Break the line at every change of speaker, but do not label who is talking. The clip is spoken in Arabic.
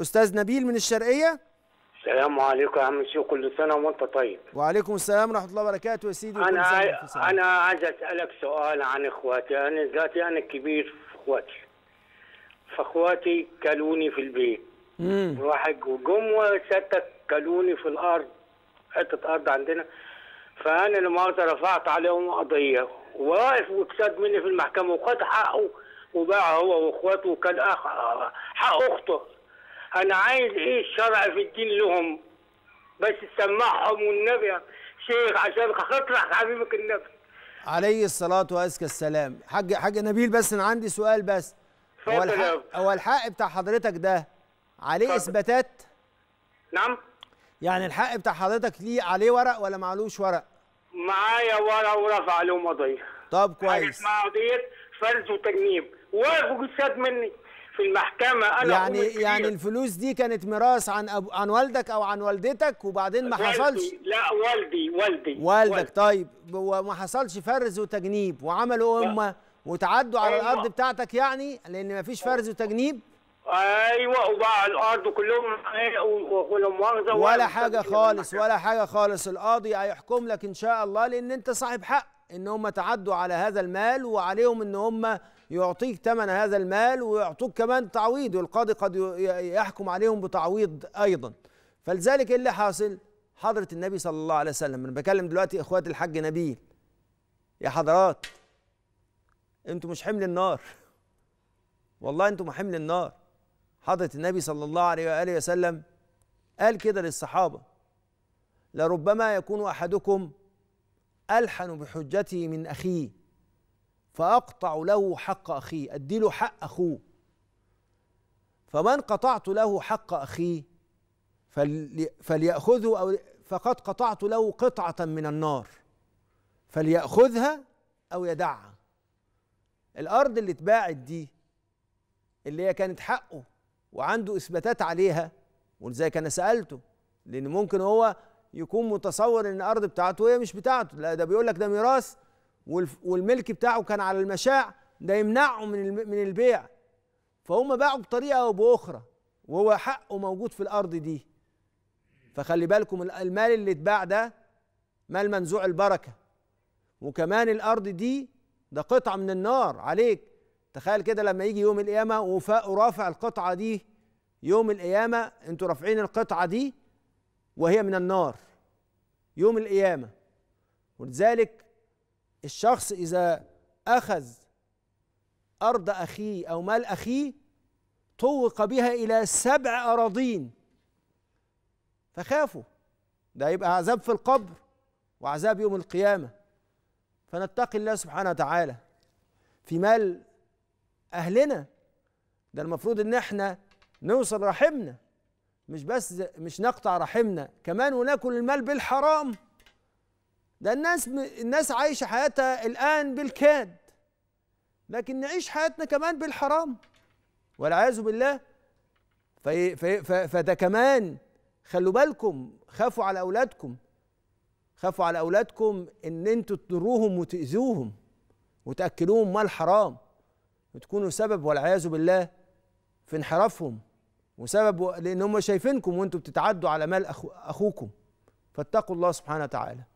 استاذ نبيل من الشرقيه
السلام عليكم يا عم شيخ كل سنه وانت طيب
وعليكم السلام ورحمه الله وبركاته يا سيدي انا
انا عايز اسالك سؤال عن اخواتي انا يعني ذاتي انا الكبير في اخواتي فاخواتي كلوني في البيت امم واحد جم وستك كلوني في الارض حته ارض عندنا فانا لما رفعت عليهم قضيه وواقف وكساد مني في المحكمه وخد حقه وباع هو واخواته وكان أخ... حق اخته انا عايز ايه الشرع في الدين لهم بس تسمعهم والنبي شيخ عشان خاطر حبيبك النبي
عليه الصلاة وأزكى السلام حاج حاج نبيل بس أنا عندي سؤال بس هو الحق هو الحق بتاع حضرتك ده عليه فضل. إثباتات؟ نعم يعني الحق بتاع حضرتك ليه عليه ورق ولا معلوش ورق؟
معايا ورق ورفع عليهم قضية طب كويس حاجة قضية فرز وتجنيب واخد جساد مني في المحكمة أنا يعني يعني
الفلوس دي كانت ميراث عن أب... عن والدك أو عن والدتك وبعدين ما حصلش لا والدي والدي والدك والدي. طيب وما حصلش فرز وتجنيب وعملوا أمة وتعدوا على أيوة. الأرض بتاعتك يعني لأن ما فيش فرز وتجنيب ايوه
وباع الارض كلهم ولا مؤاخذه ولا حاجه
خالص ولا حاجه خالص القاضي هيحكم لك ان شاء الله لان انت صاحب حق ان هم تعدوا على هذا المال وعليهم ان هم يعطيك ثمن هذا المال ويعطوك كمان تعويض والقاضي قد يحكم عليهم بتعويض ايضا فلذلك إيه اللي حاصل حضره النبي صلى الله عليه وسلم انا بكلم دلوقتي اخوات الحاج نبيل يا حضرات انتوا مش حمل النار والله انتوا حمل النار حضره النبي صلى الله عليه واله وسلم قال كده للصحابه لربما يكون احدكم الحن بحجته من اخيه فأقطع له حق أخيه أدي له حق أخوه فمن قطعت له حق أخيه فليأخذه أو فقد قطعت له قطعة من النار فليأخذها أو يدعها الأرض اللي اتباعت دي اللي هي كانت حقه وعنده إثباتات عليها ولذلك أنا سألته لأن ممكن هو يكون متصور ان الارض بتاعته هي مش بتاعته لا ده بيقول لك ده ميراث والملك بتاعه كان على المشاع ده يمنعه من من البيع فهم باعوا بطريقه او باخرى وهو حقه موجود في الارض دي فخلي بالكم المال اللي اتباع ده مال منزوع البركه وكمان الارض دي ده قطعه من النار عليك تخيل كده لما يجي يوم القيامه ورافع القطعه دي يوم القيامه انتوا رافعين القطعه دي وهي من النار يوم القيامه ولذلك الشخص إذا أخذ أرض أخيه أو مال أخيه طوق بها إلى سبع أراضين فخافوا ده يبقى عذاب في القبر وعذاب يوم القيامة فنتقي الله سبحانه وتعالى في مال أهلنا ده المفروض إن إحنا نوصل رحمنا مش بس مش نقطع رحمنا كمان وناكل المال بالحرام ده الناس الناس عايشه حياتها الان بالكاد لكن نعيش حياتنا كمان بالحرام والعياذ بالله في في فده كمان خلوا بالكم خافوا على اولادكم خافوا على اولادكم ان انتوا تضروهم وتاذوهم وتاكلوهم مال حرام وتكونوا سبب والعياذ بالله في انحرافهم وسبب لان هم شايفينكم وانتم بتتعدوا على مال اخوكم فاتقوا الله سبحانه وتعالى